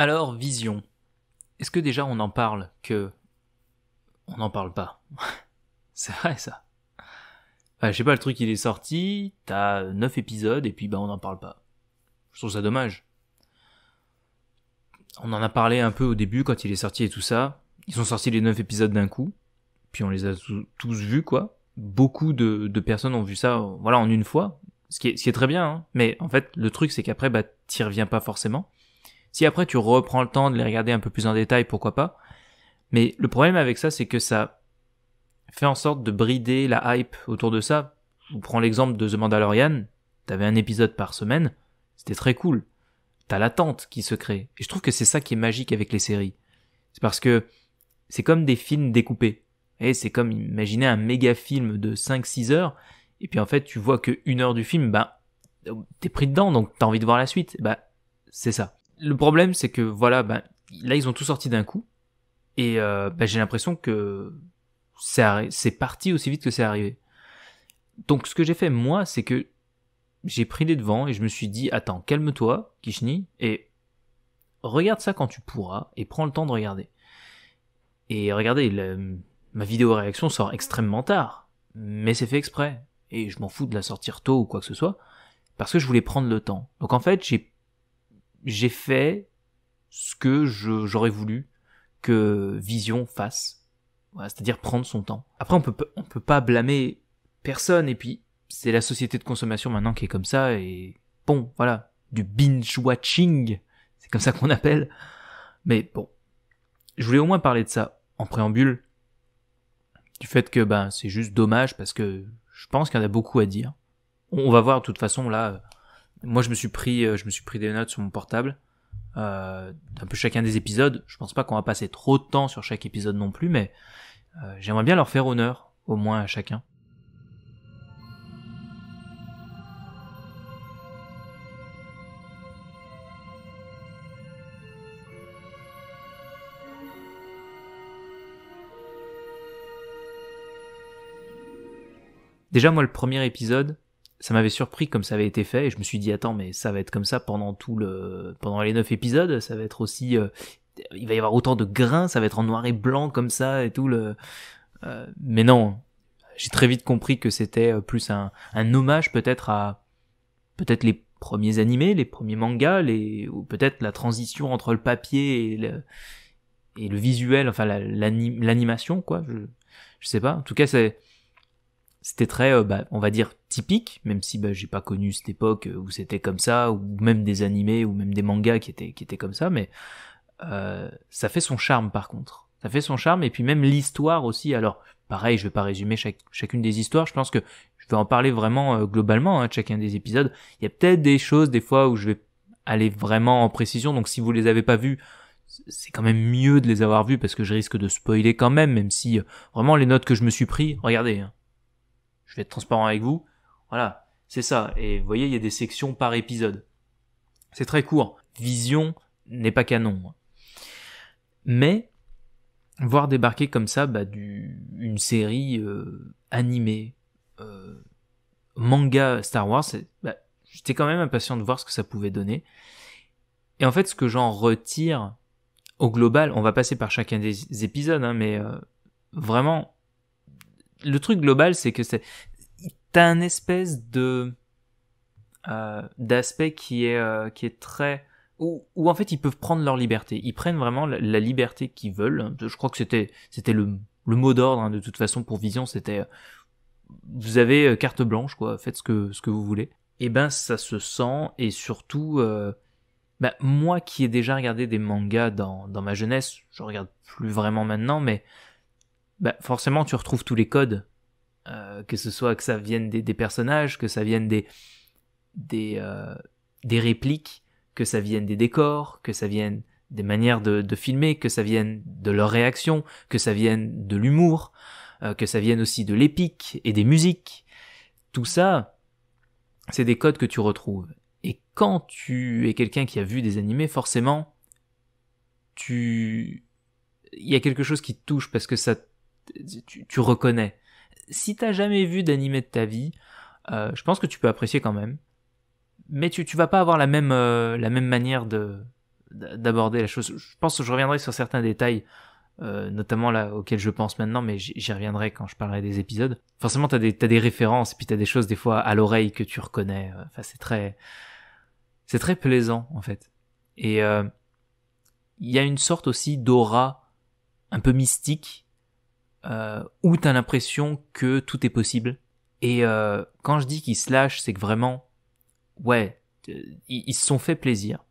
Alors, vision. Est-ce que déjà on en parle que on n'en parle pas C'est vrai ça. je sais pas, le truc il est sorti, t'as 9 épisodes et puis bah on n'en parle pas. Je trouve ça dommage. On en a parlé un peu au début quand il est sorti et tout ça. Ils ont sorti les 9 épisodes d'un coup, puis on les a tous vus quoi. Beaucoup de, personnes ont vu ça, voilà, en une fois, ce qui est, très bien. Hein. Mais en fait, le truc c'est qu'après, bah t'y reviens pas forcément si après tu reprends le temps de les regarder un peu plus en détail, pourquoi pas. Mais le problème avec ça, c'est que ça fait en sorte de brider la hype autour de ça. On prend l'exemple de The Mandalorian. T'avais un épisode par semaine. C'était très cool. T'as l'attente qui se crée. Et je trouve que c'est ça qui est magique avec les séries. C'est parce que c'est comme des films découpés. Et c'est comme imaginer un méga film de 5-6 heures. Et puis en fait, tu vois que heure du film, tu bah, t'es pris dedans, donc t'as envie de voir la suite. Bah, c'est ça le problème, c'est que voilà, ben, là, ils ont tout sorti d'un coup. Et euh, ben, j'ai l'impression que c'est parti aussi vite que c'est arrivé. Donc, ce que j'ai fait, moi, c'est que j'ai pris les devants et je me suis dit Attends, calme-toi, Kishni, et regarde ça quand tu pourras et prends le temps de regarder. Et regardez, ma vidéo réaction sort extrêmement tard, mais c'est fait exprès. Et je m'en fous de la sortir tôt ou quoi que ce soit, parce que je voulais prendre le temps. Donc en fait, j'ai j'ai fait ce que j'aurais voulu que Vision fasse. c'est-à-dire prendre son temps. Après, on peut, on peut pas blâmer personne, et puis c'est la société de consommation maintenant qui est comme ça, et bon, voilà, du binge-watching, c'est comme ça qu'on appelle. Mais bon, je voulais au moins parler de ça en préambule, du fait que ben c'est juste dommage parce que je pense qu'il y en a beaucoup à dire. On va voir de toute façon là moi, je me suis pris, euh, je me suis pris des notes sur mon portable. Euh, un peu chacun des épisodes. Je pense pas qu'on va passer trop de temps sur chaque épisode non plus, mais euh, j'aimerais bien leur faire honneur, au moins à chacun. Déjà, moi, le premier épisode, ça m'avait surpris comme ça avait été fait et je me suis dit attends mais ça va être comme ça pendant tout le pendant les neuf épisodes ça va être aussi euh, il va y avoir autant de grains ça va être en noir et blanc comme ça et tout le euh, mais non j'ai très vite compris que c'était euh, plus un, un hommage peut-être à peut-être les premiers animés les premiers mangas les ou peut-être la transition entre le papier et le et le visuel enfin l'animation quoi je je sais pas en tout cas c'est c'était très, euh, bah, on va dire, typique, même si bah, j'ai pas connu cette époque euh, où c'était comme ça, ou même des animés, ou même des mangas qui étaient, qui étaient comme ça, mais euh, ça fait son charme par contre. Ça fait son charme, et puis même l'histoire aussi. Alors, pareil, je vais pas résumer chacune des histoires, je pense que je vais en parler vraiment globalement, hein, chacun des épisodes. Il y a peut-être des choses, des fois, où je vais aller vraiment en précision, donc si vous les avez pas vues, c'est quand même mieux de les avoir vus parce que je risque de spoiler quand même, même si vraiment les notes que je me suis pris, regardez, hein je vais être transparent avec vous. Voilà, c'est ça. Et vous voyez, il y a des sections par épisode. C'est très court. Vision n'est pas canon. Mais voir débarquer comme ça bah, du, une série euh, animée, euh, manga Star Wars, bah, j'étais quand même impatient de voir ce que ça pouvait donner. Et en fait, ce que j'en retire au global, on va passer par chacun des épisodes, hein, mais euh, vraiment, le truc global, c'est que c'est t'as un espèce de euh, d'aspect qui est euh, qui est très où, en fait ils peuvent prendre leur liberté. Ils prennent vraiment la, liberté qu'ils veulent. Je crois que c'était c'était le, le mot d'ordre hein, de toute façon pour Vision, c'était euh, vous avez carte blanche quoi, faites ce que ce que vous voulez. Et eh ben ça se sent et surtout bah, moi qui ai déjà regardé des mangas dans, dans ma jeunesse, je regarde plus vraiment maintenant, mais bah, forcément tu retrouves tous les codes, euh, que ce soit que ça vienne des, personnages, que ça vienne des, des, euh, des, répliques, que ça vienne des décors, que ça vienne des manières de, de filmer, que ça vienne de leurs réactions, que ça vienne de l'humour, euh, que ça vienne aussi de l'épique et des musiques. Tout ça, c'est des codes que tu retrouves. Et quand tu es quelqu'un qui a vu des animés, forcément, tu... Il y a quelque chose qui te touche parce que ça tu, reconnais. Si t'as jamais vu d'animé de ta vie, euh, je pense que tu peux apprécier quand même. Mais tu, tu vas pas avoir la même, euh, la même manière de, d'aborder la chose. Je pense que je reviendrai sur certains détails, euh, notamment là auxquels je pense maintenant, mais j'y reviendrai quand je parlerai des épisodes. Forcément, t'as des, t'as des références, et puis t'as des choses des fois à l'oreille que tu reconnais. Enfin, c'est très, c'est très plaisant en fait. Et il y a une sorte aussi d'aura un peu mystique euh, où t'as l'impression que tout est possible. Et euh, quand je dis qu'ils se lâchent, c'est que vraiment, ouais, euh, ils se sont fait plaisir.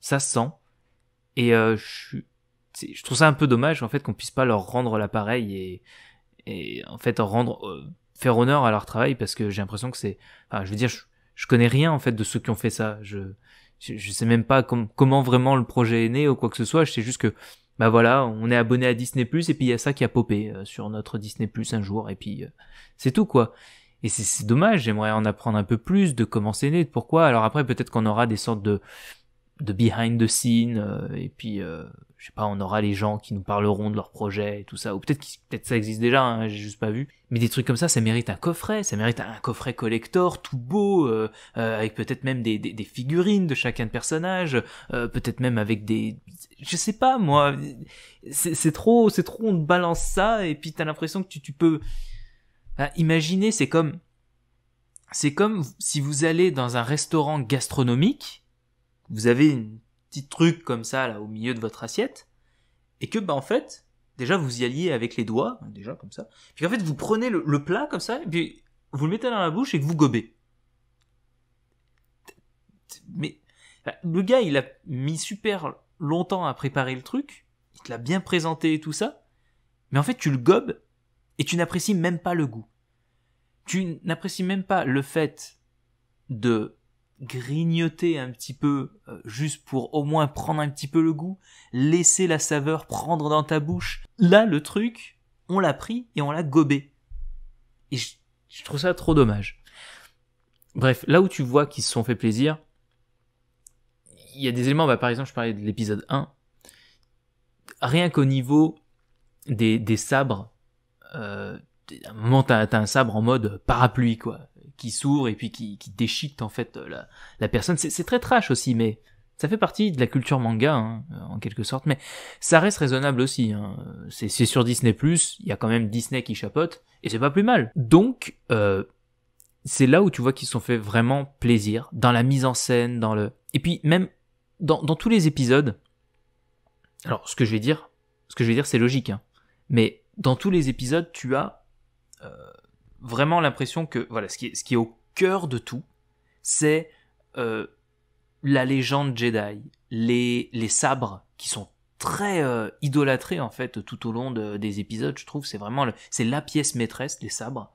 Ça se sent. Et euh, je, je trouve ça un peu dommage en fait qu'on puisse pas leur rendre l'appareil et, et en fait rendre euh, faire honneur à leur travail parce que j'ai l'impression que c'est, enfin, je veux dire, je, connais rien en fait de ceux qui ont fait ça. Je je, sais même pas comment vraiment le projet est né ou quoi que ce soit. Je sais juste que bah voilà, on est abonné à Disney Plus et puis il y a ça qui a popé euh, sur notre Disney Plus un jour et puis euh, c'est tout quoi. Et c'est dommage, j'aimerais en apprendre un peu plus de comment c'est né, de pourquoi. Alors après peut-être qu'on aura des sortes de de behind the scene euh, et puis euh, je sais pas, on aura les gens qui nous parleront de leurs projets et tout ça, ou peut-être peut être ça existe déjà, hein, j'ai juste pas vu. Mais des trucs comme ça, ça mérite un coffret, ça mérite un coffret collector tout beau, euh, avec peut-être même des, des, des, figurines de chacun de personnages, peut-être même avec des, je sais pas moi, c'est trop, c'est trop, on te balance ça et puis t'as l'impression que tu, tu peux, enfin, imaginer, c'est comme, c'est comme si vous allez dans un restaurant gastronomique vous avez une petite truc comme ça là au milieu de votre assiette et que bah en fait déjà vous y alliez avec les doigts hein, déjà comme ça puis en fait vous prenez le, plat comme ça et puis vous le mettez dans la bouche et que vous gobez mais bah, le gars il a mis super longtemps à préparer le truc il te l'a bien présenté et tout ça mais en fait tu le gobes et tu n'apprécies même pas le goût tu n'apprécies même pas le fait de grignoter un petit peu, euh, juste pour au moins prendre un petit peu le goût, laisser la saveur prendre dans ta bouche. Là, le truc, on l'a pris et on l'a gobé. Et je, trouve ça trop dommage. Bref, là où tu vois qu'ils se sont fait plaisir, il y a des éléments, bah, par exemple, je parlais de l'épisode 1, rien qu'au niveau des, sabres, euh, à un moment, t'as un sabre en mode parapluie, quoi qui s'ouvre et puis qui, qui déchiquette en fait la, la personne. C'est très trash aussi, mais ça fait partie de la culture manga, hein, euh, en quelque sorte, mais ça reste raisonnable aussi. Hein. C'est sur Disney+, il y a quand même Disney qui chapote, et c'est pas plus mal. Donc, euh, c'est là où tu vois qu'ils se sont fait vraiment plaisir, dans la mise en scène, dans le... Et puis même dans, dans tous les épisodes, alors ce que je vais dire, ce que je vais dire c'est logique, hein, mais dans tous les épisodes, tu as... Euh, vraiment l'impression que voilà, ce qui, est, ce qui est au cœur de tout, c'est euh, la légende Jedi, les, les sabres qui sont très euh, idolâtrés en fait tout au long des épisodes. Je trouve c'est vraiment c'est la pièce maîtresse les sabres.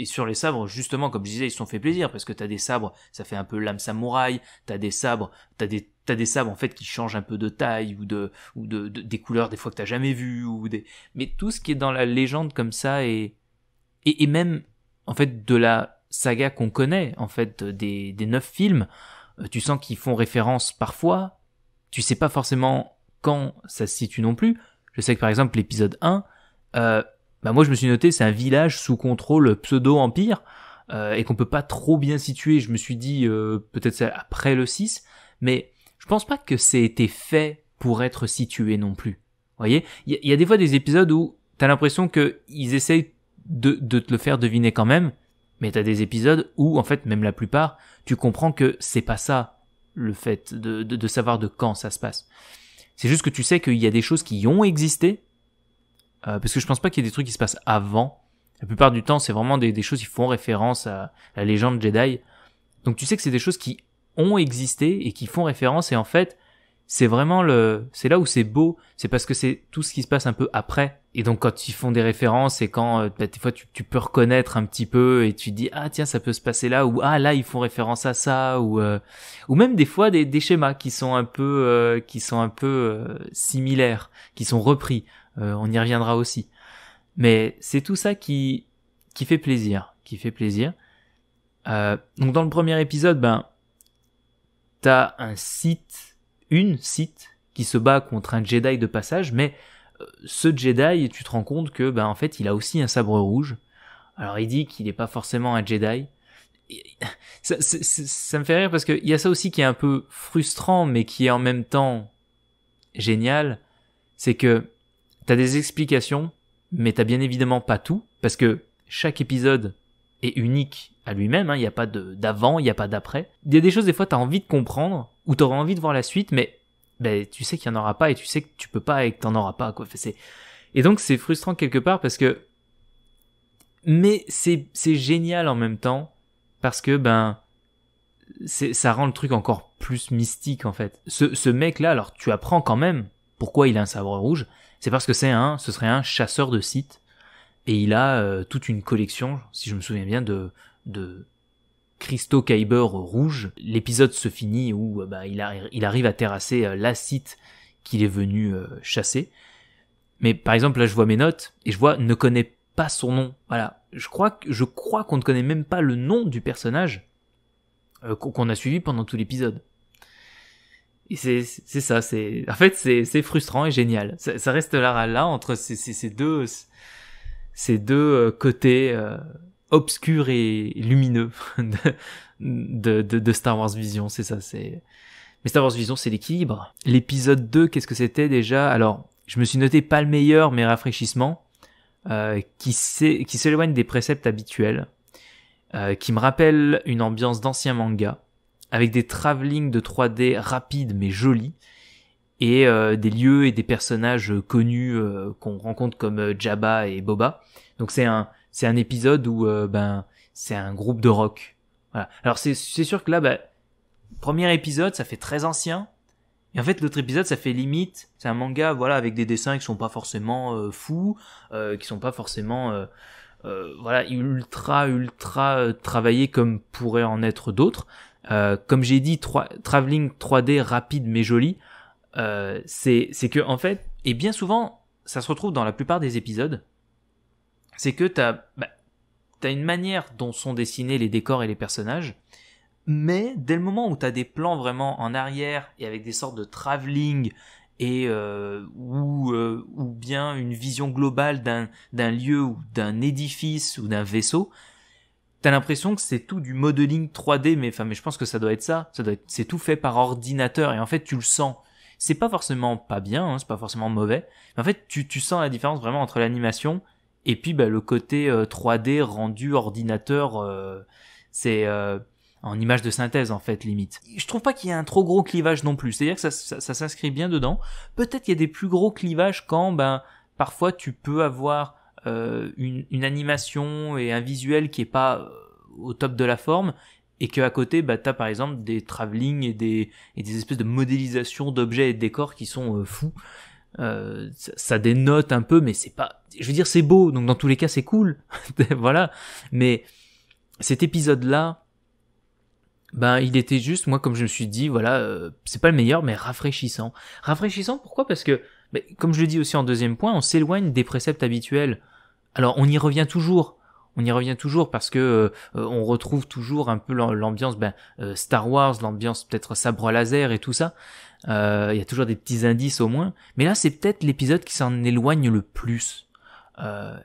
Et, sur les sabres, justement, comme je disais, ils se sont fait plaisir parce que t'as des sabres, ça fait un peu l'âme samouraï, t'as des sabres, t'as des t'as des sables en fait qui changent un peu de taille ou de ou de, des couleurs des fois que t'as jamais vu ou des mais tout ce qui est dans la légende comme ça et et, et même en fait de la saga qu'on connaît en fait des des neuf films euh, tu sens qu'ils font référence parfois tu sais pas forcément quand ça se situe non plus je sais que par exemple l'épisode 1 euh, bah moi je me suis noté c'est un village sous contrôle pseudo empire euh, et qu'on peut pas trop bien situer je me suis dit peut-être après le 6 mais pense pas que c'est été fait pour être situé non plus. Vous voyez, il y, a des fois des épisodes où t'as l'impression que ils essayent de, te le faire deviner quand même, mais t'as des épisodes où en fait même la plupart, tu comprends que c'est pas ça le fait de, savoir de quand ça se passe. C'est juste que tu sais qu'il y a des choses qui ont existé, euh, parce que je pense pas qu'il y ait des trucs qui se passent avant. La plupart du temps, c'est vraiment des, des, choses qui font référence à la légende Jedi. Donc tu sais que c'est des choses qui ont existé et qui font référence. Et en fait, c'est vraiment le, c'est là où c'est beau, c'est parce que c'est tout ce qui se passe un peu après. Et donc quand ils font des références et quand euh, bah, des fois tu, peux reconnaître un petit peu et tu dis ah tiens ça peut se passer là ou ah là ils font référence à ça ou euh, ou même des fois des, des, schémas qui sont un peu euh, qui sont un peu similaires, qui sont repris. on y reviendra aussi. Mais c'est tout ça qui qui fait plaisir, qui fait plaisir. donc dans le premier épisode ben t'as un site, une site, qui se bat contre un Jedi de passage, mais euh, ce Jedi, tu te rends compte que, ben, en fait, il a aussi un sabre rouge. Alors, il dit qu'il n'est pas forcément un Jedi. Ça, ça, ça me fait rire parce qu'il y a ça aussi qui est un peu frustrant, mais qui est en même temps génial. C'est que t'as des explications, mais t'as bien évidemment pas tout, parce que chaque épisode est unique à lui-même, hein. il n'y a pas de d'avant, il n'y a pas d'après. Il y a des choses, des fois, tu as envie de comprendre, ou tu envie de voir la suite, mais ben, tu sais qu'il n'y en aura pas, et tu sais que tu peux pas et que t'en auras pas, quoi. et donc, c'est frustrant quelque part parce que, mais c'est, génial en même temps, parce que, ben, ça rend le truc encore plus mystique, en fait. Ce, ce mec-là, alors, tu apprends quand même pourquoi il a un sabre rouge. C'est parce que c'est un, ce serait un chasseur de sites et il a euh, toute une collection, si je me souviens bien, de, de cristaux Kyber rouge. L'épisode se finit où euh, bah, il, arrive à terrasser euh, la site qu'il est venu chasser. Mais par exemple, là, je vois mes notes et je vois ne connaît pas son nom. Voilà. Je crois, qu'on ne connaît même pas le nom du personnage qu'on a suivi pendant tout l'épisode. Et c'est, c'est ça, c'est, en fait, c'est, c'est frustrant et génial. Ça, reste là, là, entre ces deux, ces deux euh, côtés euh, obscurs et lumineux de, Star Wars Vision, c'est ça, c'est... Mais Star Wars Vision, c'est l'équilibre. L'épisode 2, qu'est-ce que c'était déjà Alors, je me suis noté pas le meilleur, mais rafraîchissement, euh, qui s'éloigne des préceptes habituels, qui me rappelle une ambiance d'ancien manga, avec des travelling de 3D rapides mais jolis, et euh, des lieux et des personnages connus euh, qu'on rencontre comme euh, Jabba et Boba. Donc c'est un c'est un épisode où ben c'est un groupe de rock. Voilà. Alors c'est c'est sûr que là ben, premier épisode ça fait très ancien. Et en fait l'autre épisode ça fait limite c'est un manga voilà avec des dessins qui sont pas forcément fous, qui sont pas forcément voilà ultra ultra travaillés comme pourraient en être d'autres. comme j'ai dit, trois traveling 3D rapide mais joli. Euh, c'est que en fait, et bien souvent, ça se retrouve dans la plupart des épisodes, c'est que t'as bah, as une manière dont sont dessinés les décors et les personnages, mais dès le moment où t'as des plans vraiment en arrière et avec des sortes de travelling et euh, euh, ou, bien une vision globale d'un lieu ou d'un édifice ou d'un vaisseau, t'as l'impression que c'est tout du modeling 3D, mais mais je pense que ça doit être ça. c'est tout fait par ordinateur et en fait, tu le sens. C'est pas forcément pas bien, hein, c'est pas forcément mauvais. Mais en fait, tu, sens la différence vraiment entre l'animation et puis bah, le côté 3D euh, rendu ordinateur. Euh, c'est euh, en image de synthèse en fait limite. Je trouve pas qu'il y ait un trop gros clivage non plus. C'est-à-dire que ça, s'inscrit bien dedans. Peut-être qu'il y a des plus gros clivages quand ben parfois tu peux avoir une, une, animation et un visuel qui est pas au top de la forme et que à côté bah t'as par exemple des travelling et des des espèces de modélisation d'objets et de décors qui sont euh, fous euh, ça, dénote un peu mais c'est pas je veux dire c'est beau donc dans tous les cas c'est cool voilà mais cet épisode là ben il était juste moi comme je me suis dit voilà euh, c'est pas le meilleur mais rafraîchissant rafraîchissant pourquoi parce que ben, comme je le dis aussi en deuxième point on s'éloigne des préceptes habituels alors on y revient toujours on y revient toujours parce que euh, euh, on retrouve toujours un peu l'ambiance ben, euh, Star Wars, l'ambiance peut-être sabre laser et tout ça. Il y a toujours des petits indices au moins. Mais là, c'est peut-être l'épisode qui s'en éloigne le plus. On,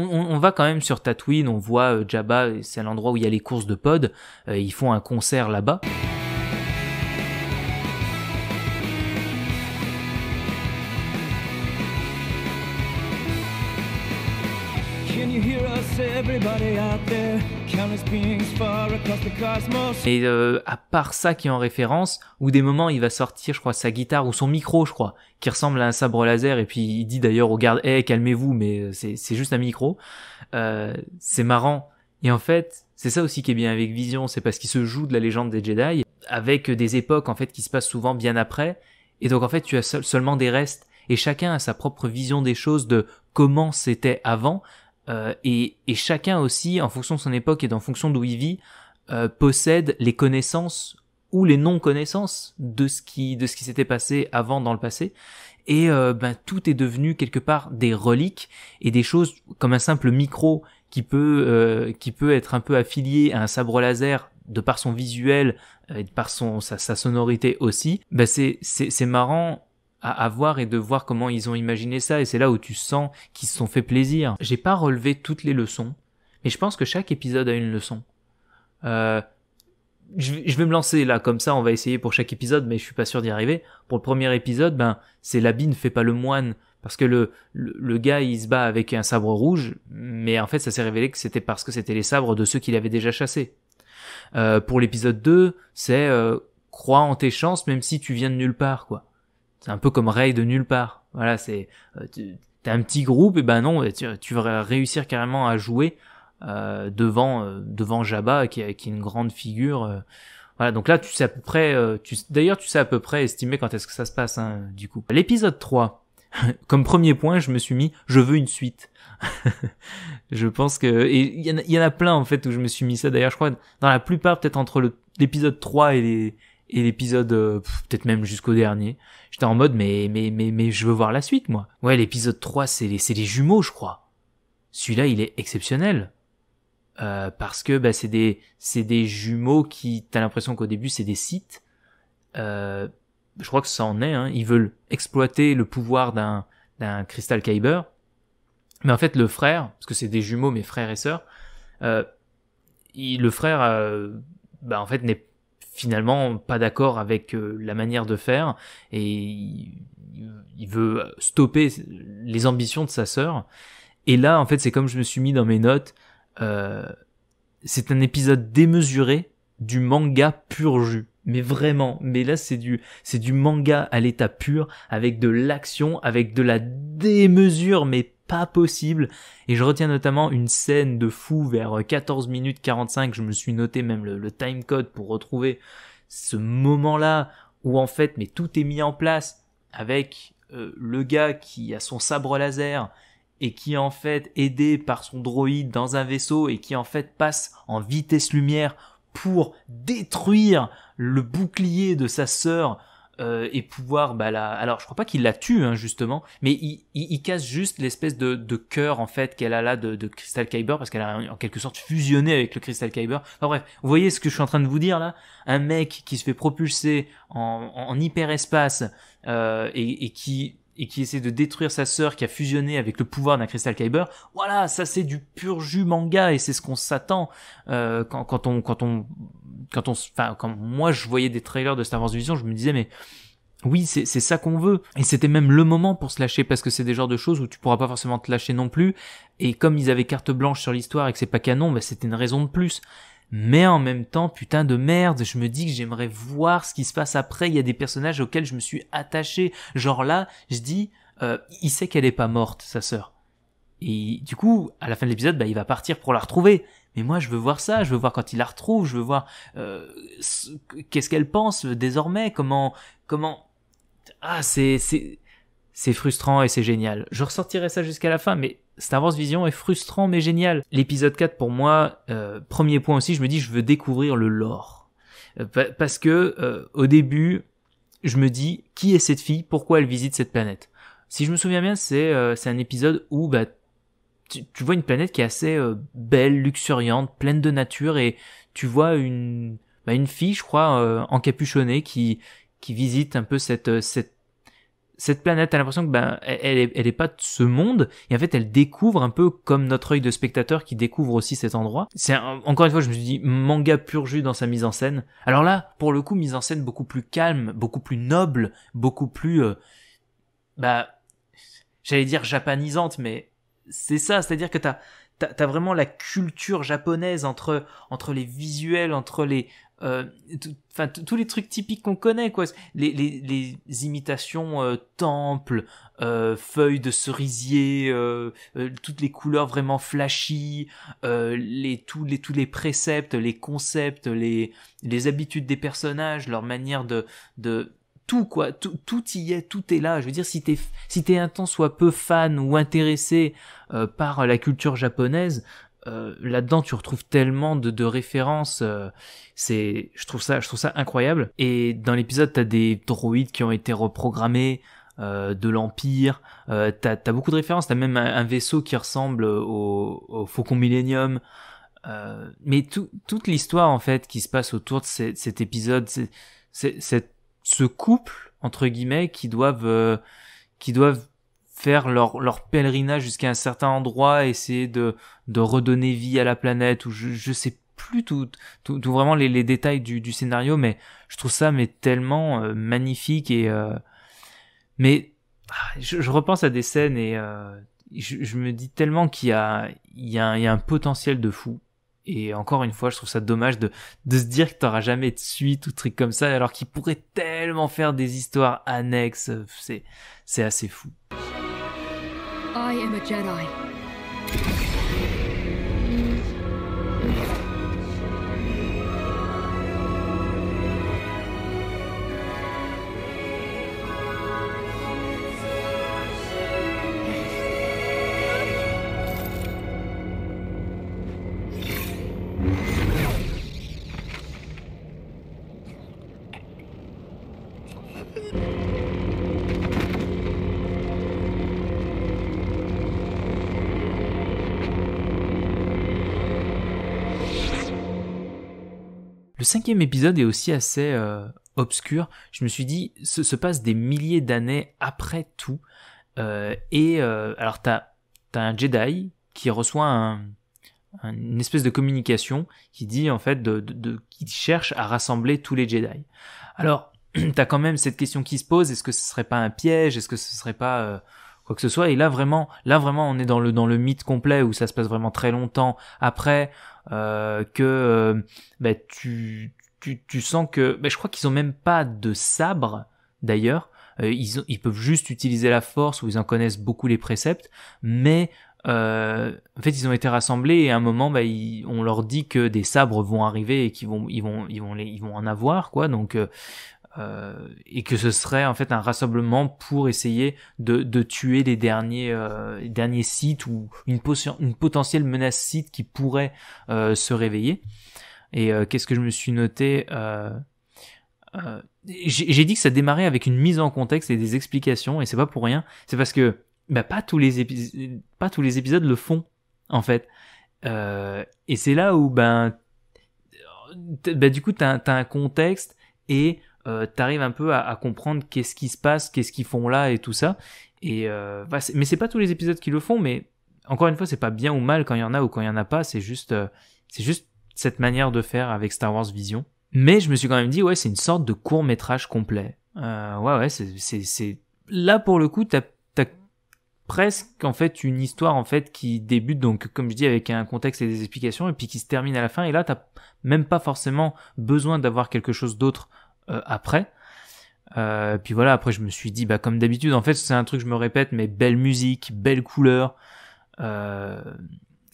on, va quand même sur Tatooine, on voit Jabba, c'est l'endroit où il y a les courses de pod, ils font un concert là-bas. Et euh, à part ça qui est en référence, ou des moments il va sortir, je crois, sa guitare ou son micro, je crois, qui ressemble à un sabre laser, et puis il dit d'ailleurs au garde, eh, calmez-vous, mais euh, c'est juste un micro. Euh, c'est marrant. Et en fait, c'est ça aussi qui est bien avec Vision, c'est parce qu'il se joue de la légende des Jedi, avec des époques en fait qui se passent souvent bien après, et donc en fait tu as seulement des restes, et chacun a sa propre vision des choses de comment c'était avant, euh, et, chacun aussi, en fonction de son époque et en fonction d'où il vit, euh, possède les connaissances ou les non-connaissances de ce qui de ce qui s'était passé avant dans le passé. Et euh, ben tout est devenu quelque part des reliques et des choses comme un simple micro qui peut qui peut être un peu affilié à un sabre laser de par son visuel et de par son sa, sonorité aussi. Ben c'est c'est marrant à, et de voir comment ils ont imaginé ça, et c'est là où tu sens qu'ils se sont fait plaisir. J'ai pas relevé toutes les leçons, mais je pense que chaque épisode a une leçon. Euh, je, vais me lancer là comme ça, on va essayer pour chaque épisode, mais je suis pas sûr d'y arriver. Pour le premier épisode, ben c'est l'habit ne fait pas le moine parce que le, le, gars il se bat avec un sabre rouge, mais en fait ça s'est révélé que c'était parce que c'était les sabres de ceux qu'il avait déjà chassés. Euh, pour l'épisode 2, c'est euh, crois en tes chances même si tu viens de nulle part quoi. C'est un peu comme Ray de nulle part. Voilà, c'est euh, un petit groupe et ben non, tu, vas réussir carrément à jouer euh, devant euh, devant Jabba qui, qui est une grande figure. voilà, donc là tu sais à peu près, tu, d'ailleurs tu sais à peu près estimer quand est-ce que ça se passe hein, du coup. L'épisode 3, comme premier point, je me suis mis, je veux une suite. je pense que et il y, en a plein en fait où je me suis mis ça. D'ailleurs, je crois dans la plupart peut-être entre l'épisode 3 et les et l'épisode euh, peut-être même jusqu'au dernier. J'étais en mode mais mais mais mais je veux voir la suite moi. Ouais, l'épisode 3 c'est les c'est les jumeaux, je crois. Celui-là, il est exceptionnel. Euh, parce que bah, c'est des c'est des jumeaux qui t'as l'impression qu'au début c'est des sites. Euh, je crois que ça en est hein. ils veulent exploiter le pouvoir d'un d'un cristal Kyber. Mais en fait le frère parce que c'est des jumeaux mais frères et sœurs euh, il, le frère bah, en fait n'est finalement pas d'accord avec euh, la manière de faire et il veut stopper les ambitions de sa sœur. Et là, en fait, c'est comme je me suis mis dans mes notes, euh, c'est un épisode démesuré du manga pur jus. Mais vraiment, mais là c'est du c'est du manga à l'état pur avec de l'action, avec de la démesure mais pas possible. Et je retiens notamment une scène de fou vers 14 minutes 45. Je me suis noté même le, timecode time code pour retrouver ce moment-là où en fait, mais tout est mis en place avec euh, le gars qui a son sabre laser et qui en fait aidé par son droïde dans un vaisseau et qui en fait passe en vitesse lumière pour détruire le bouclier de sa sœur euh, et pouvoir bah la... alors je crois pas qu'il la tue hein, justement mais il, casse juste l'espèce de, de cœur en fait qu'elle a là de, de Crystal Kyber parce qu'elle a en quelque sorte fusionné avec le Crystal Kyber enfin bref vous voyez ce que je suis en train de vous dire là un mec qui se fait propulser en, en hyperespace euh, et, et qui et qui essaie de détruire sa sœur qui a fusionné avec le pouvoir d'un Crystal Kyber, voilà, ça c'est du pur jus manga et c'est ce qu'on s'attend euh, quand, quand, on quand on quand on enfin quand moi je voyais des trailers de Star Wars Vision, je me disais mais oui, c'est ça qu'on veut. Et c'était même le moment pour se lâcher parce que c'est des genres de choses où tu pourras pas forcément te lâcher non plus. Et comme ils avaient carte blanche sur l'histoire et que c'est pas canon, bah, c'était une raison de plus mais en même temps, putain de merde, je me dis que j'aimerais voir ce qui se passe après. Il y a des personnages auxquels je me suis attaché. Genre là, je dis, euh, il sait qu'elle est pas morte, sa sœur. Et du coup, à la fin de l'épisode, bah, il va partir pour la retrouver. Mais moi, je veux voir ça. Je veux voir quand il la retrouve. Je veux voir euh, qu'est-ce qu'elle pense euh, désormais. Comment, comment. Ah, c'est, c'est, c'est frustrant et c'est génial. Je ressortirai ça jusqu'à la fin, mais Star Wars Vision est frustrant mais génial. L'épisode 4 pour moi, euh, premier point aussi, je me dis je veux découvrir le lore. Euh, parce que euh, au début, je me dis qui est cette fille, pourquoi elle visite cette planète. Si je me souviens bien, c'est un épisode où bah, tu, vois une planète qui est assez belle, luxuriante, pleine de nature et tu vois une, bah, une fille, je crois, encapuchonnée qui, qui visite un peu cette, cette cette planète, a l'impression que ben elle elle est pas de ce monde et en fait elle découvre un peu comme notre œil de spectateur qui découvre aussi cet endroit. C'est encore une fois, je me suis dit manga pur jus dans sa mise en scène. Alors là, pour le coup, mise en scène beaucoup plus calme, beaucoup plus noble, beaucoup plus euh, bah j'allais dire japonisante, mais c'est ça, c'est-à-dire que t'as as vraiment la culture japonaise entre entre les visuels, entre les euh, enfin tous les trucs typiques qu'on connaît quoi les, les, les imitations euh, temples euh, feuilles de cerisier toutes les couleurs vraiment flashy les tous les tous les préceptes les concepts les les habitudes des personnages leur manière de de tout quoi tout, tout y est tout est là je veux dire si t'es si t'es un temps soit peu fan ou intéressé par la culture japonaise euh, là-dedans tu retrouves tellement de, de références euh, c'est je trouve ça je trouve ça incroyable et dans l'épisode t'as des droïdes qui ont été reprogrammés euh, de l'empire euh, t'as as beaucoup de références t'as même un, vaisseau qui ressemble au, Faucon Millennium mais toute l'histoire en fait qui se passe autour de cet épisode c'est ce couple entre guillemets qui doivent qui doivent faire leur, pèlerinage jusqu'à un certain endroit, essayer de, redonner vie à la planète, ou je, sais plus tout, tout, vraiment les, détails du, scénario, mais je trouve ça mais tellement euh, magnifique et euh, mais ah, je, repense à des scènes et euh, je, me dis tellement qu'il y a, il y, a un, potentiel de fou. Et encore une fois, je trouve ça dommage de, de se dire que t'auras jamais de suite ou de trucs comme ça, alors qu'il pourrait tellement faire des histoires annexes. C'est, c'est assez fou. I am a Jedi. cinquième épisode est aussi assez euh, obscur. Je me suis dit, ce se passe des milliers d'années après tout. Euh, et euh, alors, t'as as un Jedi qui reçoit une espèce de communication qui dit en fait qu'il cherche à rassembler tous les Jedi. Alors, t'as quand même cette question qui se pose est-ce que ce serait pas un piège Est-ce que ce serait pas quoi que ce soit. Et là vraiment, là vraiment, on est dans le dans le mythe complet où ça se passe vraiment très longtemps après euh, que euh, bah, tu, tu, tu sens que bah, je crois qu'ils ont même pas de sabre d'ailleurs. Euh, ils, ils peuvent juste utiliser la force ou ils en connaissent beaucoup les préceptes, mais en fait, ils ont été rassemblés et à un moment, bah, on leur dit que des sabres vont arriver et qu'ils vont, ils vont, ils vont, ils vont en avoir, quoi. Donc, euh, et que ce serait en fait un rassemblement pour essayer de, tuer les derniers euh, derniers sites ou une, une potentielle menace site qui pourrait euh, se réveiller. Et qu'est-ce que je me suis noté J'ai dit que ça démarrait avec une mise en contexte et des explications, et c'est pas pour rien. C'est parce que bah, pas tous les épisodes pas tous les épisodes le font en fait. et c'est là où ben bah, du coup t'as as un contexte et euh, t'arrives un peu à, comprendre qu'est-ce qui se passe, qu'est-ce qu'ils font là et tout ça. Et euh, bah, mais c'est pas tous les épisodes qui le font, mais encore une fois, c'est pas bien ou mal quand il y en a ou quand il y en a pas. C'est juste, euh, c'est juste cette manière de faire avec Star Wars Vision. Mais je me suis quand même dit ouais, c'est une sorte de court métrage complet. Euh, ouais ouais, c'est là pour le coup, t'as presque en fait une histoire en fait qui débute donc comme je dis avec un contexte et des explications et puis qui se termine à la fin et là t'as même pas forcément besoin d'avoir quelque chose d'autre euh, après. Euh, puis voilà, après je me suis dit, bah comme d'habitude, en fait c'est un truc je me répète, mais belle musique, belle couleur. Euh,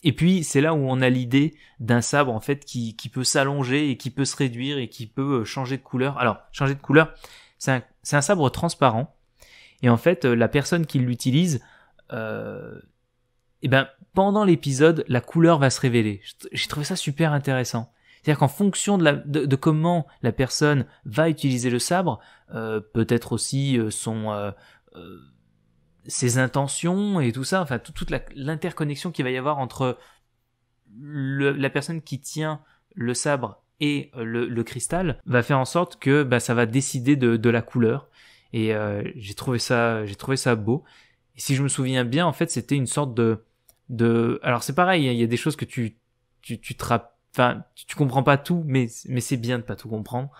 et puis c'est là où on a l'idée d'un sabre en fait qui, peut s'allonger et qui peut se réduire et qui peut changer de couleur. Alors changer de couleur, c'est un, sabre transparent. Et en fait, la personne qui l'utilise, et eh ben, pendant l'épisode, la couleur va se révéler. J'ai trouvé ça super intéressant. C'est-à-dire qu'en fonction de, de, comment la personne va utiliser le sabre, euh, peut-être aussi euh, son, euh, ses intentions et tout ça, enfin toute l'interconnexion qu'il va y avoir entre la personne qui tient le sabre et le, cristal, va faire en sorte que bah, ça va décider de, la couleur. Et j'ai trouvé ça, j'ai trouvé ça beau. Et si je me souviens bien, en fait, c'était une sorte de, de, alors c'est pareil, il y, a des choses que tu, tu, enfin, tu comprends pas tout, mais, mais c'est bien de pas tout comprendre,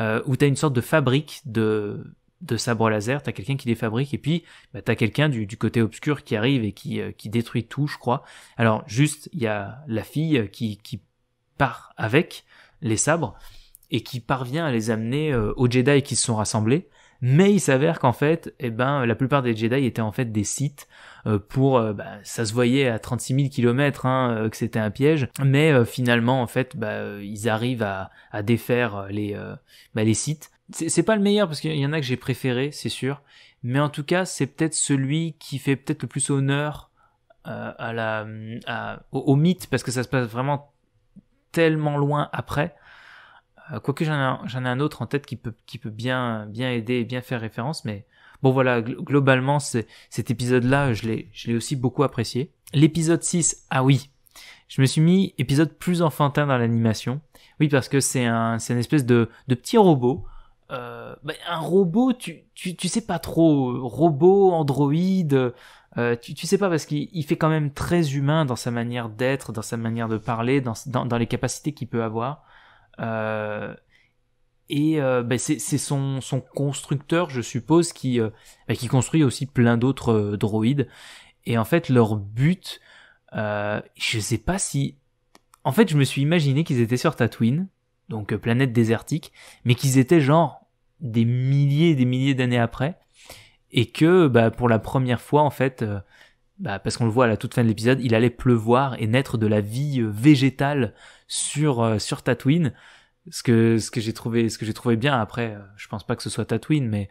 euh, où t'as une sorte de fabrique de, de sabres laser, t'as quelqu'un qui les fabrique, et puis bah, t'as quelqu'un du, du, côté obscur qui arrive et qui, euh, qui détruit tout, je crois. Alors juste, il y a la fille euh, qui, qui part avec les sabres et qui parvient à les amener euh, aux Jedi qui se sont rassemblés mais il s'avère qu'en fait, eh ben, la plupart des Jedi étaient en fait des sites euh, pour euh, bah, ça se voyait à 36 000 km que c'était un piège mais euh, finalement en fait bah, ils arrivent à, défaire les euh, bah, les sites c'est pas le meilleur parce qu'il y en a que j'ai préféré c'est sûr mais en tout cas c'est peut-être celui qui fait peut-être le plus honneur au mythe parce que ça se passe vraiment tellement loin après euh, quoique j'en ai, un autre en tête qui peut, bien, aider et bien faire référence, mais bon voilà, globalement, cet épisode-là, je l'ai aussi beaucoup apprécié. L'épisode 6, ah oui, je me suis mis épisode plus enfantin dans l'animation. Oui, parce que c'est un, une espèce de, petit robot. Euh, ben, un robot, tu, tu, sais pas trop, robot, androïde, euh, tu, tu sais pas parce qu'il fait quand même très humain dans sa manière d'être, dans sa manière de parler, dans les capacités qu'il peut avoir. Euh, et euh, ben, c'est son, constructeur, je suppose, qui, euh, ben, qui construit aussi plein d'autres droïdes. Et en fait, leur but, je sais pas si... En fait, je me suis imaginé qu'ils étaient sur Tatooine, donc planète désertique, mais qu'ils étaient genre des milliers et des milliers d'années après, et que bah, pour la première fois, en fait, bah, parce qu'on le voit à la toute fin de l'épisode, il allait pleuvoir et naître de la vie euh, végétale sur euh, sur Tatooine. Ce que ce que j'ai trouvé ce que j'ai trouvé bien après, euh, je pense pas que ce soit Tatooine, mais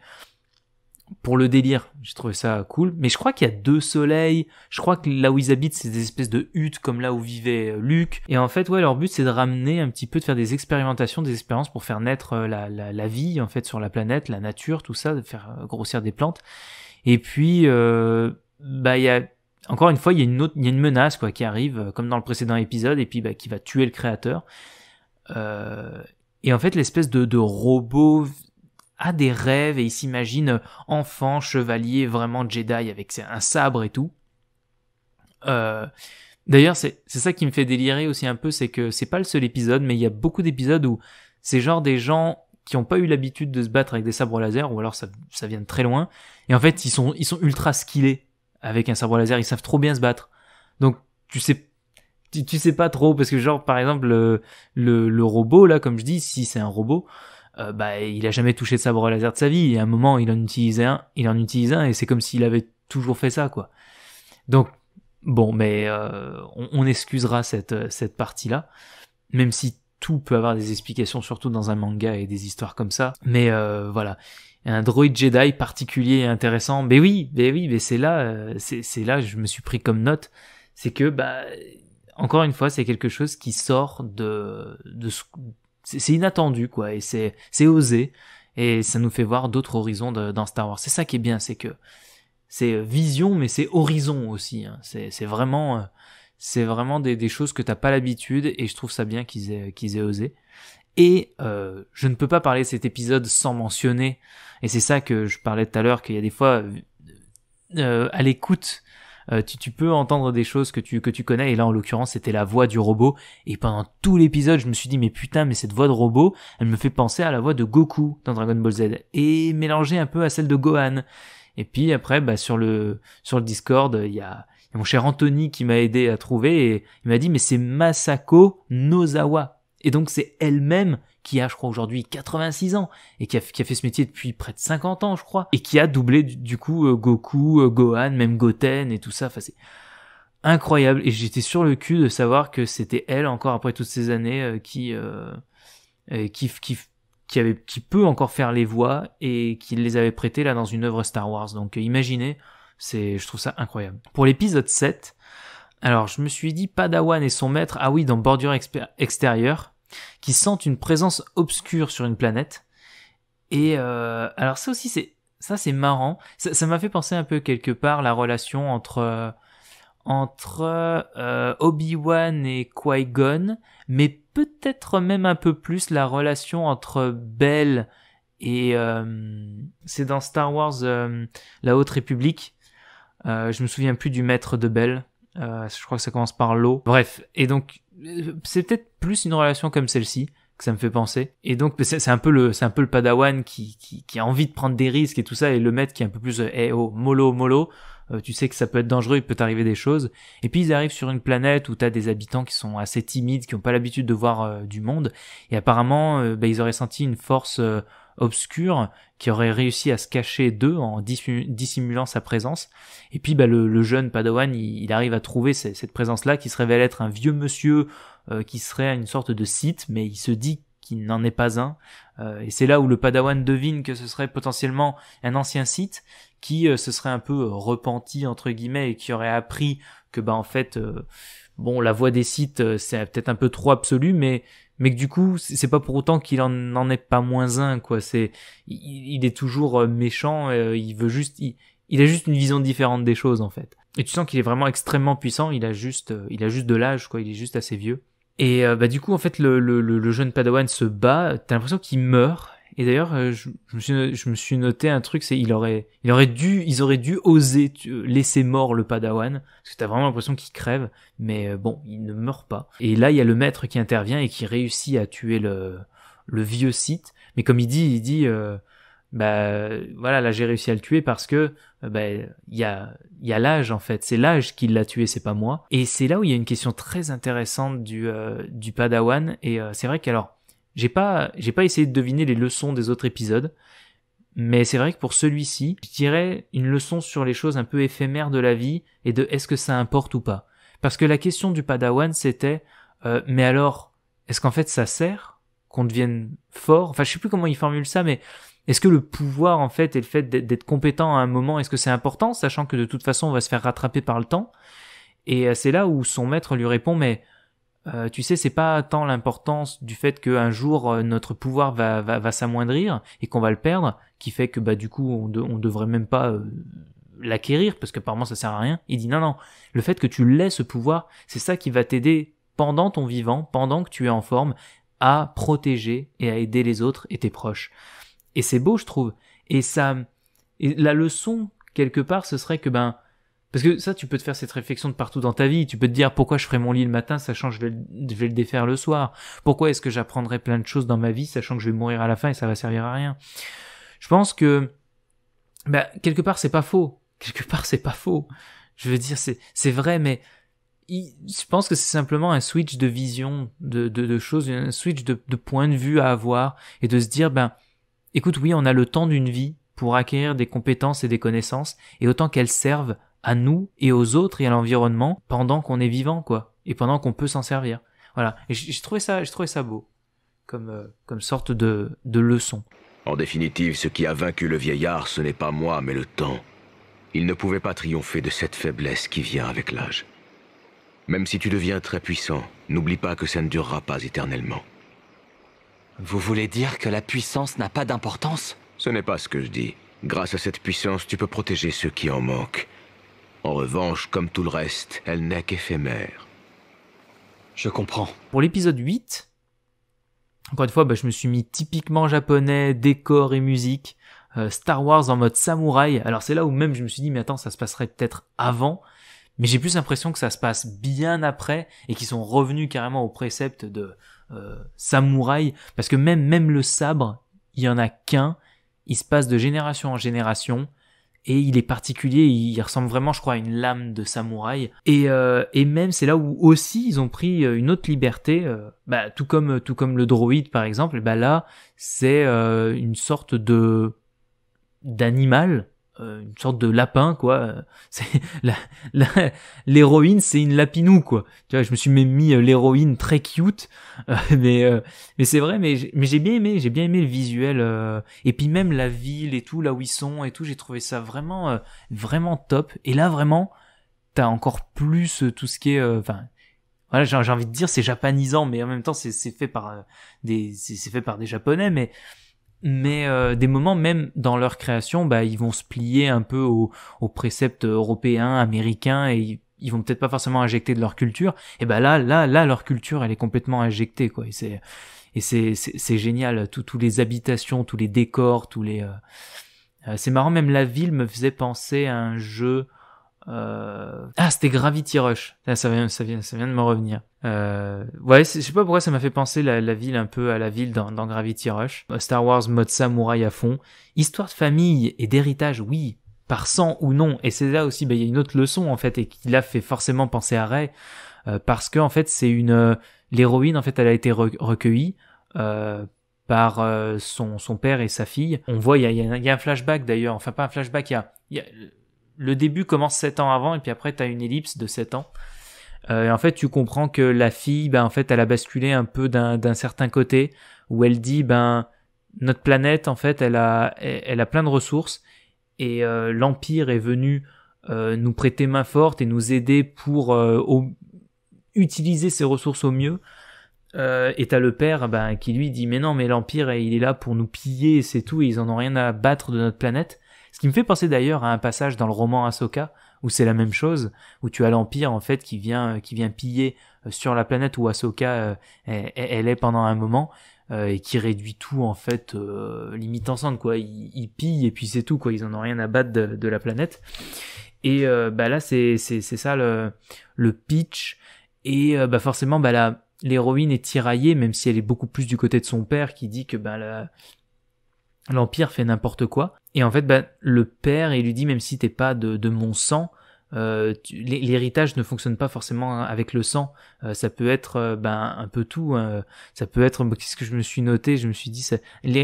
pour le délire, j'ai trouvé ça cool. Mais je crois qu'il y a deux soleils. Je crois que là où ils habitent, c'est des espèces de huttes comme là où vivait Luke. Et en fait, ouais, leur but c'est de ramener un petit peu, de faire des expérimentations, des expériences pour faire naître la, la, la vie en fait sur la planète, la nature, tout ça, de faire grossir des plantes. Et puis, bah, il y a encore une fois, il y a une, menace quoi, qui arrive, euh, comme dans le précédent épisode, et puis bah, qui va tuer le créateur. Euh, et en fait, l'espèce de, robot a des rêves et il s'imagine euh, enfant, chevalier, vraiment Jedi avec un sabre et tout. D'ailleurs, c'est ça qui me fait délirer aussi un peu, c'est que c'est pas le seul épisode, mais il y a beaucoup d'épisodes où c'est genre des gens qui n'ont pas eu l'habitude de se battre avec des sabres laser, ou alors ça, vient de très loin, et en fait ils sont, ils sont ultra skillés avec un sabre laser, ils savent trop bien se battre. Donc tu sais tu, sais pas trop parce que genre par exemple euh, le, robot là comme je dis si c'est un robot euh, bah il a jamais touché de sabre laser de sa vie et à un moment il en utilisait un il en utilisait un et c'est comme s'il avait toujours fait ça quoi donc bon mais euh, on, excusera cette cette partie là même si tout peut avoir des explications surtout dans un manga et des histoires comme ça mais voilà un droïde Jedi particulier et intéressant. Mais oui, mais oui, mais c'est là, euh, c'est là, je me suis pris comme note, c'est que bah encore une fois, c'est quelque chose qui sort de, de c'est inattendu quoi, et c'est c'est osé, et ça nous fait voir d'autres horizons dans Star Wars. C'est ça qui est bien, c'est que c'est vision, mais c'est horizon aussi. Hein. C'est vraiment euh, c'est vraiment des, des, choses que t'as pas l'habitude, et je trouve ça bien qu'ils aient qu'ils aient osé. Et euh, je ne peux pas parler de cet épisode sans mentionner, et c'est ça que je parlais tout à l'heure, qu'il y a des fois, euh, euh, à l'écoute, tu, peux entendre des choses que tu, que tu connais, et là en l'occurrence c'était la voix du robot, et pendant tout l'épisode je me suis dit mais putain mais cette voix de robot, elle me fait penser à la voix de Goku dans Dragon Ball Z, et mélangée un peu à celle de Gohan. Et puis après bah, sur, le, sur le Discord, il y a, mon cher Anthony qui m'a aidé à trouver, et il m'a dit mais c'est Masako Nozawa, et donc c'est elle-même qui a, je crois, aujourd'hui 86 ans et qui a, fait ce métier depuis près de 50 ans, je crois, et qui a doublé du, coup euh, Goku, euh, Gohan, même Goten et tout ça. Enfin, c'est incroyable. Et j'étais sur le cul de savoir que c'était elle encore après toutes ces années euh, qui, qui, qui qui, avait, qui peut encore faire les voix et qui les avait prêtées là dans une œuvre Star Wars. Donc imaginez, c'est, je trouve ça incroyable. Pour l'épisode 7, alors je me suis dit Padawan et son maître, ah oui, dans Bordure Extérieure, qui sentent une présence obscure sur une planète. Et euh, alors ça aussi, c'est ça c'est marrant. Ça m'a fait penser un peu quelque part la relation entre euh, entre euh, Obi-Wan et Qui-Gon, mais peut-être même un peu plus la relation entre Belle et c'est dans Star Wars La Haute République. je me souviens plus du maître de Belle. Euh, je crois que ça commence par l'eau. Bref, et donc euh, c'est peut-être plus une relation comme celle-ci que ça me fait penser. Et donc c'est un peu le c'est un peu le padawan qui, qui, a envie de prendre des risques et tout ça et le maître qui est un peu plus euh, eh oh mollo mollo. tu sais que ça peut être dangereux, il peut t'arriver des choses. Et puis ils arrivent sur une planète où t'as des habitants qui sont assez timides, qui n'ont pas l'habitude de voir du monde. Et apparemment, bah, ils auraient senti une force obscur, qui aurait réussi à se cacher d'eux en dissimulant sa présence. Et puis bah, le, jeune Padawan, il, arrive à trouver cette, présence-là qui se révèle être un vieux monsieur euh, qui serait une sorte de site, mais il se dit qu'il n'en est pas un. Euh, et c'est là où le Padawan devine que ce serait potentiellement un ancien site qui euh, se serait un peu euh, repenti entre guillemets et qui aurait appris que bah en fait bon la voie des sites c'est peut-être un peu trop absolu mais mais que du coup c'est pas pour autant qu'il en, n'en est pas moins un quoi c'est il, est toujours euh, méchant euh, il veut juste il, a juste une vision différente des choses en fait et tu sens qu'il est vraiment extrêmement puissant il a juste euh, il a juste de l'âge quoi il est juste assez vieux et bah du coup en fait le, le, le jeune Padawan se bat t'as l'impression qu'il meurt et d'ailleurs, euh, je, je, me suis, noté un truc, c'est il aurait, il aurait dû, ils auraient dû oser laisser mort le Padawan, parce que t'as vraiment l'impression qu'il crève, mais euh, bon, il ne meurt pas. Et là, il y a le maître qui intervient et qui réussit à tuer le, le vieux site. Mais comme il dit, il dit, euh, bah voilà, là j'ai réussi à le tuer parce que bah il y a, l'âge en fait, c'est l'âge qui l'a tué, c'est pas moi. Et c'est là où il y a une question très intéressante du, du Padawan. Et c'est vrai qu'alors j'ai pas, j'ai pas essayé de deviner les leçons des autres épisodes, mais c'est vrai que pour celui-ci, je dirais une leçon sur les choses un peu éphémères de la vie et de est-ce que ça importe ou pas. Parce que la question du Padawan c'était, euh, mais alors, est-ce qu'en fait ça sert qu'on devienne fort Enfin, je sais plus comment il formule ça, mais est-ce que le pouvoir en fait et le fait d'être compétent à un moment, est-ce que c'est important, sachant que de toute façon on va se faire rattraper par le temps Et euh, c'est là où son maître lui répond, mais euh, tu sais, c'est pas tant l'importance du fait qu'un jour euh, notre pouvoir va, va, va s'amoindrir et qu'on va le perdre, qui fait que bah du coup on, de, on devrait même pas euh, l'acquérir parce que qu'apparemment ça sert à rien. Il dit non non, le fait que tu l'aies ce pouvoir, c'est ça qui va t'aider pendant ton vivant, pendant que tu es en forme, à protéger et à aider les autres et tes proches. Et c'est beau je trouve. Et ça, et la leçon quelque part, ce serait que ben parce que ça, tu peux te faire cette réflexion de partout dans ta vie. Tu peux te dire pourquoi je ferai mon lit le matin, sachant que je vais le, défaire le soir. Pourquoi est-ce que j'apprendrai plein de choses dans ma vie, sachant que je vais mourir à la fin et ça va servir à rien. Je pense que, bah, quelque part, c'est pas faux. Quelque part, c'est pas faux. Je veux dire, c'est, c'est vrai, mais je pense que c'est simplement un switch de vision de, choses, un switch de, point de vue à avoir et de se dire, ben, écoute, oui, on a le temps d'une vie pour acquérir des compétences et des connaissances et autant qu'elles servent à nous et aux autres et à l'environnement pendant qu'on est vivant, quoi, et pendant qu'on peut s'en servir. Voilà. Et j'ai trouvé ça, beau, comme, euh, comme sorte de, de leçon. En définitive, ce qui a vaincu le vieillard, ce n'est pas moi, mais le temps. Il ne pouvait pas triompher de cette faiblesse qui vient avec l'âge. Même si tu deviens très puissant, n'oublie pas que ça ne durera pas éternellement. Vous voulez dire que la puissance n'a pas d'importance Ce n'est pas ce que je dis. Grâce à cette puissance, tu peux protéger ceux qui en manquent, en revanche, comme tout le reste, elle n'est qu'éphémère. Je comprends. Pour l'épisode 8, encore une fois, bah, je me suis mis typiquement japonais, décor et musique. Euh, Star Wars en mode samouraï. Alors c'est là où même je me suis dit, mais attends, ça se passerait peut-être avant. Mais j'ai plus l'impression que ça se passe bien après et qu'ils sont revenus carrément au précepte de euh, samouraï. Parce que même, même le sabre, il y en a qu'un. Il se passe de génération en génération et il est particulier, il, ressemble vraiment, je crois, à une lame de samouraï. Et, euh, et même c'est là où aussi ils ont pris euh, une autre liberté, euh, bah, tout comme tout comme le droïde par exemple. bah là, c'est une sorte de d'animal euh, une sorte de lapin quoi. Euh, l'héroïne c'est une lapinou quoi. Tu vois, je me suis même mis euh, l'héroïne très cute, mais mais c'est vrai, mais j'ai bien aimé, j'ai bien aimé le visuel et puis même la ville et tout, là où ils sont et tout, j'ai trouvé ça vraiment vraiment top. Et là vraiment, t'as encore plus tout ce qui est, enfin voilà j'ai envie de dire c'est japonisant mais en même temps c'est fait par des c'est fait par des japonais mais mais euh, des moments même dans leur création, bah, ils vont se plier un peu aux, préceptes européens, américains, et ils, vont peut-être pas forcément injecter de leur culture. Et bah là, là, là, leur culture, elle est complètement injectée, quoi. Et c'est et c'est c'est génial. Tout, tous les habitations, tous les décors, tous les euh, euh, c'est marrant. Même la ville me faisait penser à un jeu euh... Ah, c'était Gravity Rush. ça vient, ça vient, ça vient de me revenir. Euh, ouais, je sais pas pourquoi ça m'a fait penser la, ville un peu à la ville dans, Gravity Rush. Euh, Star Wars mode samouraï à fond. Histoire de famille et d'héritage, oui, par sang ou non. Et c'est là aussi, bah, il y a une autre leçon en fait et qui l'a fait forcément penser à Rey, euh, parce que en fait, c'est une l'héroïne en fait, elle a été recueillie. par son, père et sa fille. On voit, il y a, y un flashback d'ailleurs, enfin pas un flashback, il y y a le début commence 7 ans avant et puis après tu as une ellipse de 7 ans. Euh, et en fait, tu comprends que la fille, ben, en fait, elle a basculé un peu d'un certain côté où elle dit, ben, notre planète, en fait, elle a, elle, a plein de ressources et euh, l'Empire est venu euh, nous prêter main forte et nous aider pour utiliser ces ressources au mieux. et as le père ben, qui lui dit mais non mais l'Empire il est là pour nous piller et c'est tout et ils en ont rien à battre de notre planète qui me fait penser d'ailleurs à un passage dans le roman Ahsoka où c'est la même chose, où tu as l'Empire en fait qui vient euh, qui vient piller euh, sur la planète où Ahsoka euh, elle, est pendant un moment et qui réduit tout en fait limite ensemble quoi. Ils, pillent et puis c'est tout quoi. Ils en ont rien à battre de, la planète. Et bah là c'est c'est ça le pitch et bah forcément bah là l'héroïne est tiraillée même si elle est beaucoup plus du côté de son père qui dit que bah la l'Empire fait n'importe quoi. Et en fait, bah, le père, il lui dit, même si t'es pas de, mon sang, euh, l'héritage ne fonctionne pas forcément hein, avec le sang. Euh, ça peut être euh, ben un peu tout. Hein. ça peut être qu'est-ce que je me suis noté. Je me suis dit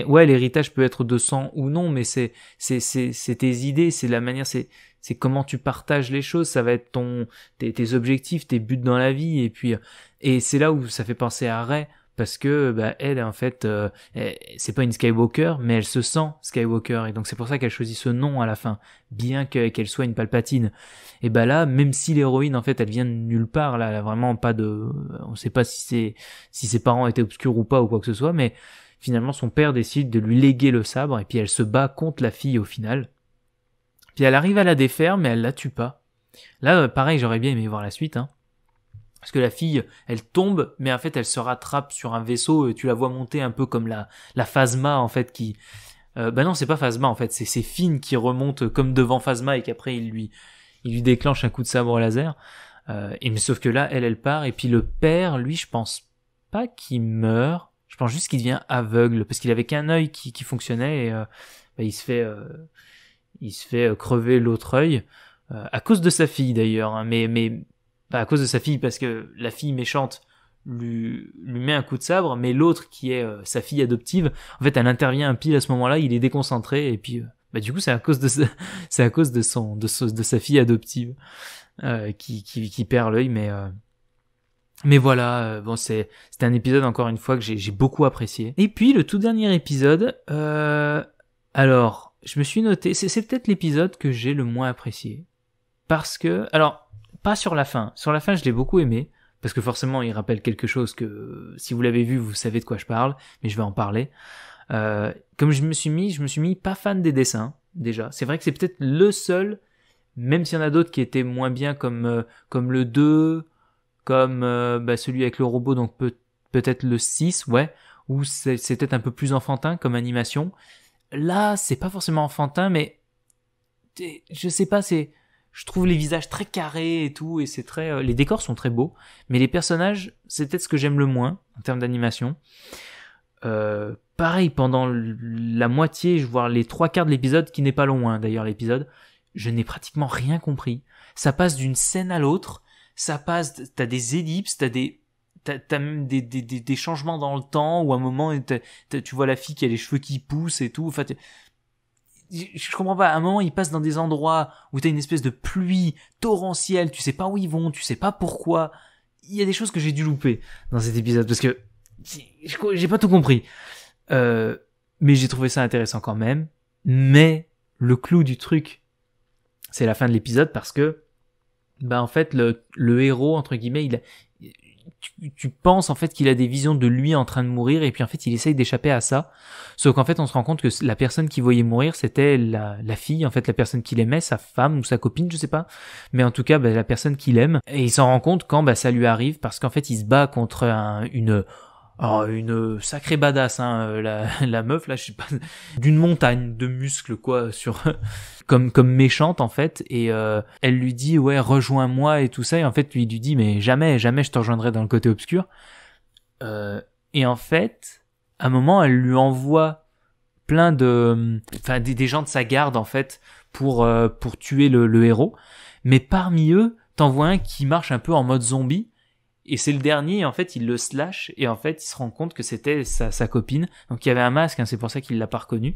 ouais, l'héritage peut être de sang ou non, mais c'est c'est c'est tes idées, c'est la manière, c'est c'est comment tu partages les choses. Ça va être ton tes, objectifs, tes buts dans la vie. Et puis et c'est là où ça fait penser à Ray parce que bah, elle en fait euh, c'est pas une Skywalker mais elle se sent Skywalker et donc c'est pour ça qu'elle choisit ce nom à la fin bien qu'elle soit une Palpatine et bah là même si l'héroïne en fait elle vient de nulle part là elle a vraiment pas de on sait pas si c'est si ses parents étaient obscurs ou pas ou quoi que ce soit mais finalement son père décide de lui léguer le sabre et puis elle se bat contre la fille au final puis elle arrive à la défaire mais elle la tue pas là euh, pareil j'aurais bien aimé voir la suite hein parce que la fille, elle tombe, mais en fait, elle se rattrape sur un vaisseau et tu la vois monter un peu comme la, la Phasma, en fait, qui... Ben bah non, c'est pas Phasma, en fait, c'est Finn qui remonte comme devant Phasma et qu'après, il lui, il lui déclenche un coup de sabre laser. Euh, et mais sauf que là, elle, elle part. Et puis le père, lui, je pense pas qu'il meurt. Je pense juste qu'il devient aveugle parce qu'il avait qu'un œil qui, qui, fonctionnait et euh, bah, il se fait, il se fait crever l'autre œil à cause de sa fille d'ailleurs. Hein. mais, mais pas à cause de sa fille, parce que la fille méchante lui, lui met un coup de sabre, mais l'autre, qui est euh, sa fille adoptive, en fait, elle intervient pile à ce moment-là, il est déconcentré, et puis... Euh, bah, du coup, c'est à cause de sa, c'est à cause de son, de, de sa fille adoptive euh, qui, qui, perd l'œil, mais mais voilà, bon c'est c'était un épisode encore une fois que j'ai beaucoup apprécié. Et puis le tout dernier épisode, euh, alors je me suis noté, c'est peut-être l'épisode que j'ai le moins apprécié parce que alors sur la fin. Sur la fin, je l'ai beaucoup aimé parce que forcément, il rappelle quelque chose que si vous l'avez vu, vous savez de quoi je parle, mais je vais en parler. Euh, comme je me suis mis, je me suis mis pas fan des dessins déjà. C'est vrai que c'est peut-être le seul, même s'il y en a d'autres qui étaient moins bien comme euh, comme le 2, comme euh, bah, celui avec le robot, donc peut, peut-être le 6, ouais, où c'était un peu plus enfantin comme animation. Là, c'est pas forcément enfantin, mais je sais pas, c'est je trouve les visages très carrés et tout, et c'est très, euh, les décors sont très beaux, mais les personnages, c'est peut-être ce que j'aime le moins en termes d'animation. Euh, pareil, pendant la moitié, voire les trois quarts de l'épisode, qui n'est pas loin hein, d'ailleurs l'épisode, je n'ai pratiquement rien compris. Ça passe d'une scène à l'autre, ça passe, t'as des ellipses, t'as des t'as même des, des, changements dans le temps ou à un moment tu vois la fille qui a les cheveux qui poussent et tout enfin je comprends pas. À un moment, ils passent dans des endroits où t'as une espèce de pluie torrentielle. Tu sais pas où ils vont, tu sais pas pourquoi. Il y a des choses que j'ai dû louper dans cet épisode parce que j'ai pas tout compris. Euh, mais j'ai trouvé ça intéressant quand même. Mais le clou du truc, c'est la fin de l'épisode parce que, bah en fait, le, le héros entre guillemets, il, tu, penses en fait qu'il a des visions de lui en train de mourir et puis en fait il essaye d'échapper à ça. Sauf qu'en fait on se rend compte que la personne qui voyait mourir c'était la, fille, en fait la personne qu'il aimait, sa femme ou sa copine, je sais pas. Mais en tout cas bah, la personne qu'il aime. Et il s'en rend compte quand bah, ça lui arrive parce qu'en fait il se bat contre une alors, ah, une euh, sacrée badass, hein, euh, la, la, meuf, là, je sais pas, d'une montagne de muscles, quoi, sur, comme, comme méchante, en fait, et euh, elle lui dit, ouais, rejoins-moi et tout ça, et en fait, lui, il lui dit, mais jamais, jamais je te rejoindrai dans le côté obscur. et en fait, à un moment, elle lui envoie plein de, enfin, des, gens de sa garde, en fait, pour, pour tuer le, le héros, mais parmi eux, t'en vois un qui marche un peu en mode zombie, et c'est le dernier, en fait, il le slash, et en fait, il se rend compte que c'était sa, copine. Donc il y avait un masque, hein, c'est pour ça qu'il l'a pas reconnu.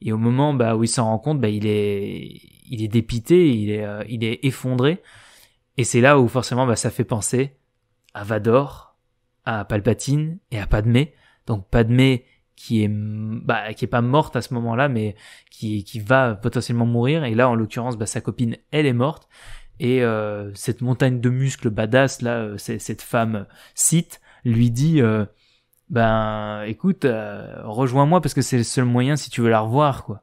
Et au moment bah, où il s'en rend compte, bah, il, est, il est dépité, il est, euh, il est effondré. Et c'est là où forcément bah, ça fait penser à Vador, à Palpatine et à Padmé. Donc Padmé qui est qui est pas morte à ce moment-là, mais qui, va potentiellement mourir. Et là, en l'occurrence, sa copine, elle est morte. Et euh, cette montagne de muscles badass, là, euh, cette femme cite euh, lui dit Ben écoute, rejoins-moi parce que c'est le seul moyen si tu veux la revoir, quoi.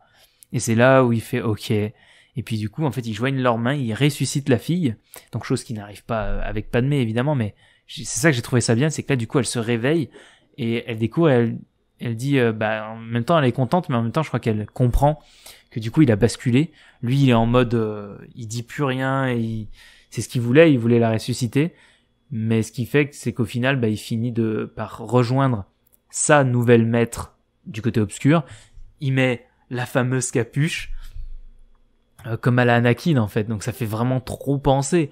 Et c'est là où il fait Ok. Et puis du coup, en fait, ils joignent leurs mains, ils ressuscitent la fille. Donc, chose qui n'arrive pas avec Padmé, évidemment, mais c'est ça que j'ai trouvé ça bien, c'est que là, du coup, elle se réveille et elle découvre, elle, elle dit, bah, en même temps, elle est contente, mais en même temps, je crois qu'elle comprend que du coup il a basculé. Lui, il est en mode, euh, il dit plus rien et c'est ce qu'il voulait, il voulait la ressusciter. Mais ce qui fait, c'est qu'au final, bah, il finit de par rejoindre sa nouvelle maître du côté obscur. Il met la fameuse capuche, euh, comme à la Anakin en fait. Donc ça fait vraiment trop penser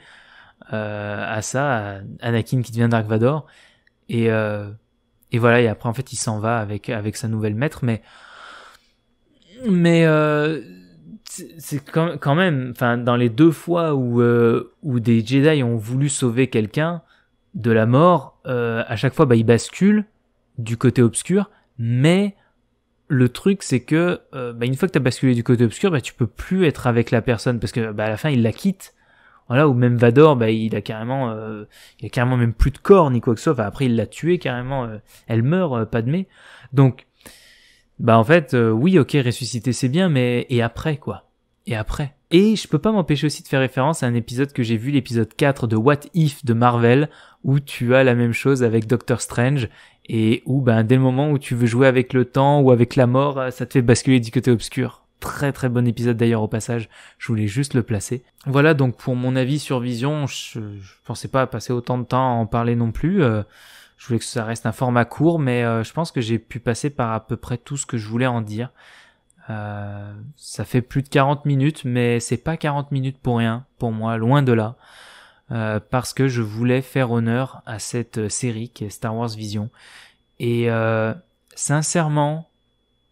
euh, à ça, à Anakin qui devient Dark Vador. Et, et voilà. Et après en fait, il s'en va avec avec sa nouvelle maître, mais mais euh, c'est quand même, enfin, dans les deux fois où, euh, où des Jedi ont voulu sauver quelqu'un de la mort, euh, à chaque fois, bah, ils basculent du côté obscur, mais le truc, c'est que bah, une fois que t'as basculé du côté obscur, bah, tu peux plus être avec la personne parce que bah, à la fin, il la quitte. Voilà, ou même Vador, bah, il a carrément, il a carrément même plus de corps ni quoi que ce soit. après, il l'a tué carrément. elle meurt, pas de Padmé. Donc, bah en fait, euh, oui, ok, ressusciter c'est bien, mais et après quoi Et après Et je peux pas m'empêcher aussi de faire référence à un épisode que j'ai vu, l'épisode 4 de What If de Marvel, où tu as la même chose avec Doctor Strange, et où ben dès le moment où tu veux jouer avec le temps ou avec la mort, euh, ça te fait basculer du côté obscur. Très très bon épisode d'ailleurs au passage, je voulais juste le placer. Voilà donc pour mon avis sur Vision, je, pensais pas passer autant de temps à en parler non plus. Euh, je voulais que ça reste un format court, mais euh, je pense que j'ai pu passer par à peu près tout ce que je voulais en dire. Euh, ça fait plus de 40 minutes, mais c'est pas 40 minutes pour rien, pour moi, loin de là. Euh, parce que je voulais faire honneur à cette série qui est Star Wars Vision. Et sincèrement,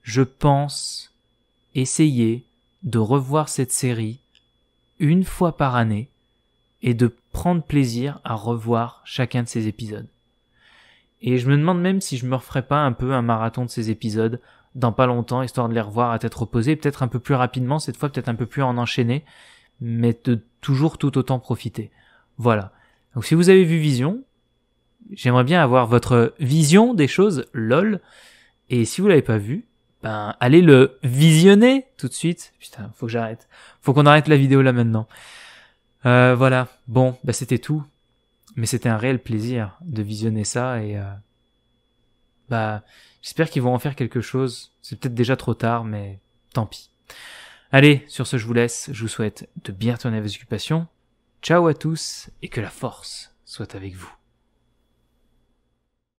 je pense essayer de revoir cette série une fois par année et de prendre plaisir à revoir chacun de ces épisodes. Et je me demande même si je me referais pas un peu un marathon de ces épisodes dans pas longtemps, histoire de les revoir à tête reposée, peut-être un peu plus rapidement, cette fois peut-être un peu plus en enchaîné, mais de toujours tout autant profiter. Voilà. Donc si vous avez vu Vision, j'aimerais bien avoir votre vision des choses, lol. Et si vous l'avez pas vu, ben allez le visionner tout de suite. Putain, faut que j'arrête. Faut qu'on arrête la vidéo là maintenant. Euh, voilà. Bon, ben, c'était tout mais c'était un réel plaisir de visionner ça et euh, bah j'espère qu'ils vont en faire quelque chose. C'est peut-être déjà trop tard, mais tant pis. Allez, sur ce je vous laisse, je vous souhaite de bien tourner vos occupations. Ciao à tous et que la force soit avec vous.